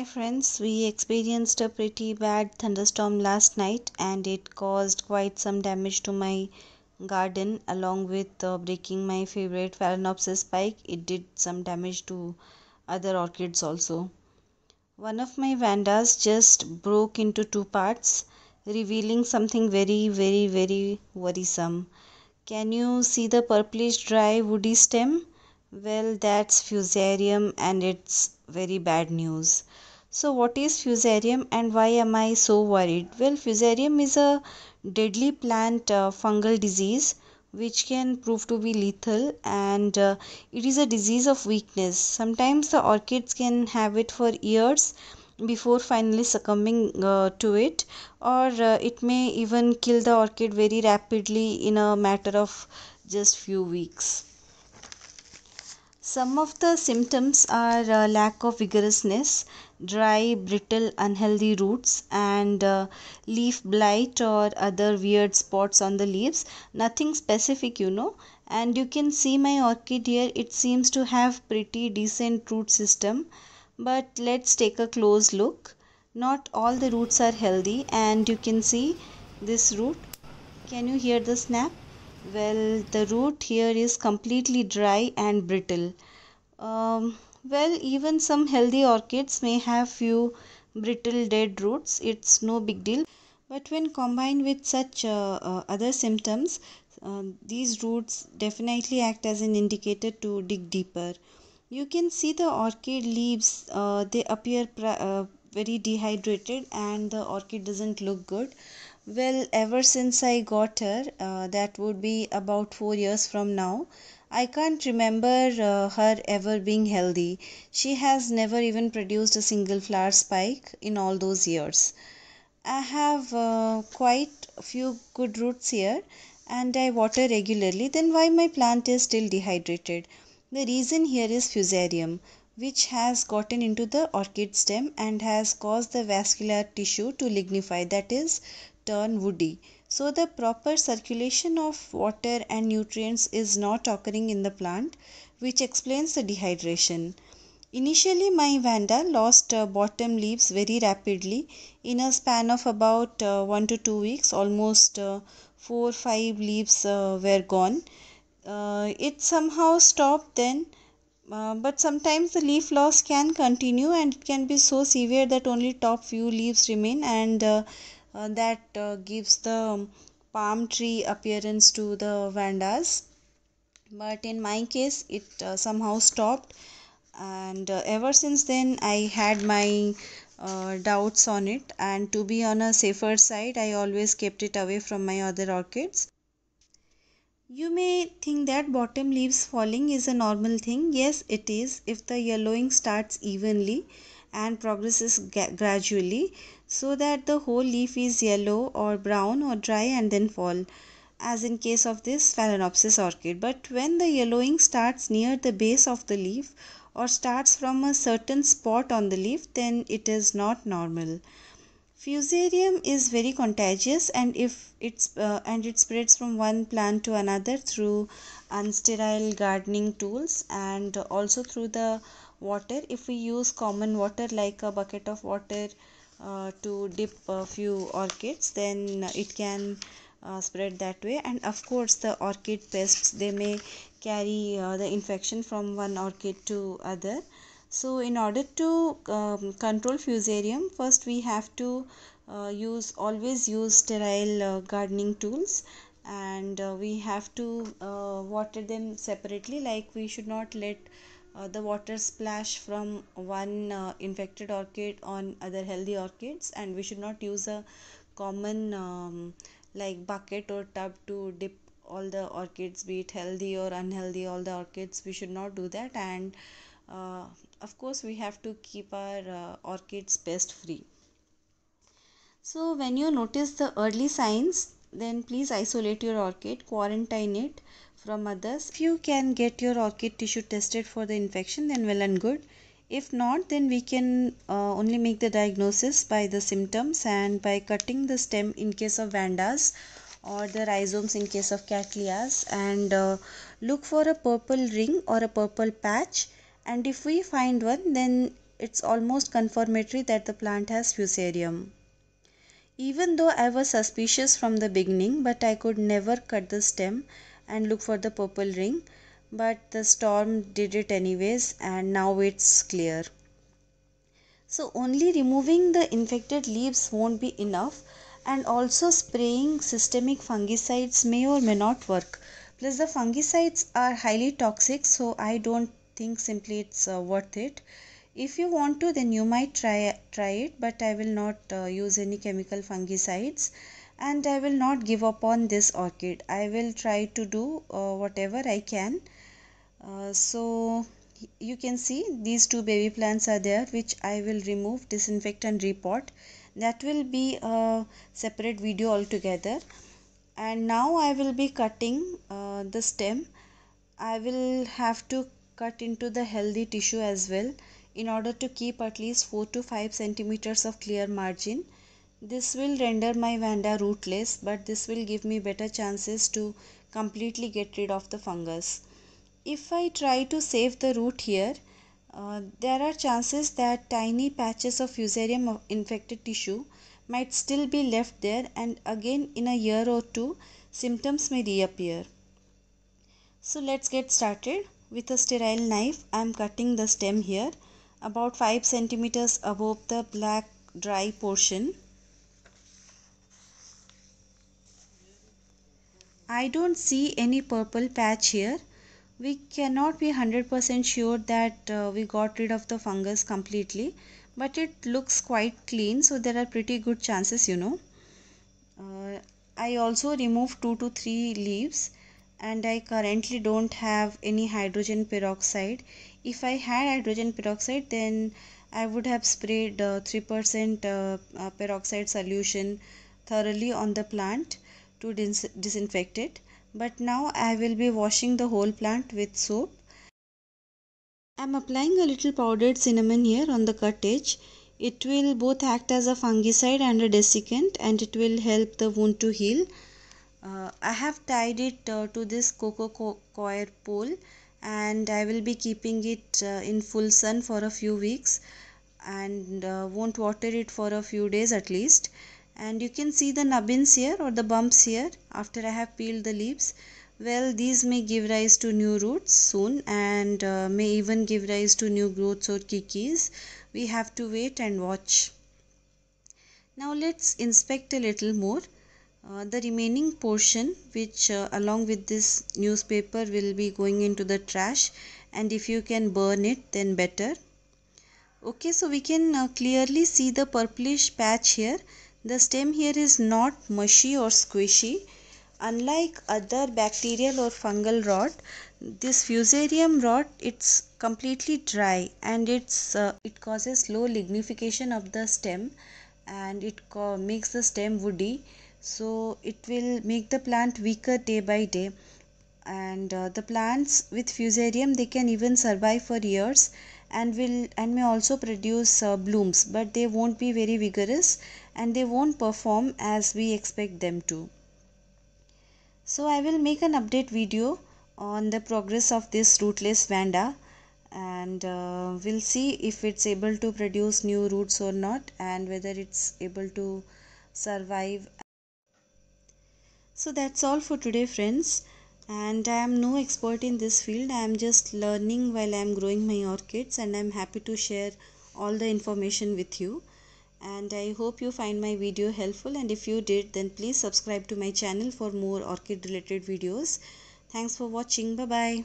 Hi friends, we experienced a pretty bad thunderstorm last night and it caused quite some damage to my garden along with uh, breaking my favorite Phalaenopsis spike. It did some damage to other orchids also. One of my vandas just broke into two parts revealing something very very very worrisome. Can you see the purplish dry woody stem? Well, that's fusarium and it's very bad news. So what is fusarium and why am I so worried? Well, fusarium is a deadly plant uh, fungal disease which can prove to be lethal and uh, it is a disease of weakness. Sometimes the orchids can have it for years before finally succumbing uh, to it or uh, it may even kill the orchid very rapidly in a matter of just few weeks. Some of the symptoms are uh, lack of vigorousness dry, brittle, unhealthy roots and uh, leaf blight or other weird spots on the leaves. Nothing specific, you know. And you can see my orchid here. It seems to have pretty decent root system. But let's take a close look. Not all the roots are healthy and you can see this root. Can you hear the snap? Well, the root here is completely dry and brittle. Um, well, even some healthy orchids may have few brittle dead roots. It's no big deal. But when combined with such uh, uh, other symptoms, uh, these roots definitely act as an indicator to dig deeper. You can see the orchid leaves, uh, they appear uh, very dehydrated and the orchid doesn't look good. Well, ever since I got her, uh, that would be about four years from now, I can't remember uh, her ever being healthy. She has never even produced a single flower spike in all those years. I have uh, quite a few good roots here and I water regularly, then why my plant is still dehydrated? The reason here is fusarium, which has gotten into the orchid stem and has caused the vascular tissue to lignify, that is, turn woody. So the proper circulation of water and nutrients is not occurring in the plant which explains the dehydration. Initially my vanda lost uh, bottom leaves very rapidly in a span of about uh, 1 to 2 weeks almost uh, 4 5 leaves uh, were gone. Uh, it somehow stopped then uh, but sometimes the leaf loss can continue and it can be so severe that only top few leaves remain and uh, that uh, gives the palm tree appearance to the vandas but in my case it uh, somehow stopped and uh, ever since then i had my uh, doubts on it and to be on a safer side i always kept it away from my other orchids you may think that bottom leaves falling is a normal thing yes it is if the yellowing starts evenly and progresses gradually so that the whole leaf is yellow or brown or dry and then fall as in case of this Phalaenopsis orchid. But when the yellowing starts near the base of the leaf or starts from a certain spot on the leaf then it is not normal. Fusarium is very contagious and if it's uh, and it spreads from one plant to another through unsterile gardening tools and also through the water if we use common water like a bucket of water uh, to dip a few orchids then it can uh, spread that way and of course the orchid pests they may carry uh, the infection from one orchid to other so in order to um, control fusarium first we have to uh, use always use sterile uh, gardening tools and uh, we have to water them separately like we should not let uh, the water splash from one uh, infected orchid on other healthy orchids and we should not use a common um, like bucket or tub to dip all the orchids be it healthy or unhealthy all the orchids we should not do that and uh, of course we have to keep our uh, orchids pest free so when you notice the early signs then please isolate your orchid, quarantine it from others. If you can get your orchid tissue tested for the infection, then well and good. If not, then we can uh, only make the diagnosis by the symptoms and by cutting the stem in case of vandas or the rhizomes in case of cattleyas and uh, look for a purple ring or a purple patch and if we find one then it's almost confirmatory that the plant has fusarium even though I was suspicious from the beginning but I could never cut the stem and look for the purple ring but the storm did it anyways and now it's clear. So only removing the infected leaves won't be enough and also spraying systemic fungicides may or may not work. Plus the fungicides are highly toxic so I don't think simply it's uh, worth it if you want to then you might try try it but i will not uh, use any chemical fungicides and i will not give up on this orchid i will try to do uh, whatever i can uh, so you can see these two baby plants are there which i will remove disinfect and repot that will be a separate video altogether and now i will be cutting uh, the stem i will have to cut into the healthy tissue as well in order to keep at least 4 to 5 centimeters of clear margin. This will render my vanda rootless but this will give me better chances to completely get rid of the fungus. If I try to save the root here, uh, there are chances that tiny patches of fusarium infected tissue might still be left there and again in a year or two symptoms may reappear. So let's get started. With a sterile knife I am cutting the stem here about 5 centimeters above the black dry portion. I don't see any purple patch here. We cannot be 100% sure that uh, we got rid of the fungus completely but it looks quite clean so there are pretty good chances you know. Uh, I also removed 2 to 3 leaves and I currently don't have any hydrogen peroxide. If I had hydrogen peroxide then I would have sprayed 3% uh, uh, uh, peroxide solution thoroughly on the plant to dis disinfect it. But now I will be washing the whole plant with soap. I'm applying a little powdered cinnamon here on the cut edge. It will both act as a fungicide and a desiccant and it will help the wound to heal. Uh, I have tied it uh, to this coco co coir pole and I will be keeping it uh, in full sun for a few weeks and uh, won't water it for a few days at least and you can see the nubbins here or the bumps here after I have peeled the leaves well these may give rise to new roots soon and uh, may even give rise to new growths or kikis we have to wait and watch now let's inspect a little more uh, the remaining portion which uh, along with this newspaper will be going into the trash and if you can burn it then better. Okay so we can uh, clearly see the purplish patch here. The stem here is not mushy or squishy. Unlike other bacterial or fungal rot, this fusarium rot it's completely dry and it's uh, it causes low lignification of the stem and it makes the stem woody so it will make the plant weaker day by day and uh, the plants with fusarium they can even survive for years and will and may also produce uh, blooms but they won't be very vigorous and they won't perform as we expect them to so i will make an update video on the progress of this rootless vanda and uh, we'll see if it's able to produce new roots or not and whether it's able to survive so that's all for today friends and I am no expert in this field. I am just learning while I am growing my orchids and I am happy to share all the information with you. And I hope you find my video helpful and if you did then please subscribe to my channel for more orchid related videos. Thanks for watching. Bye bye.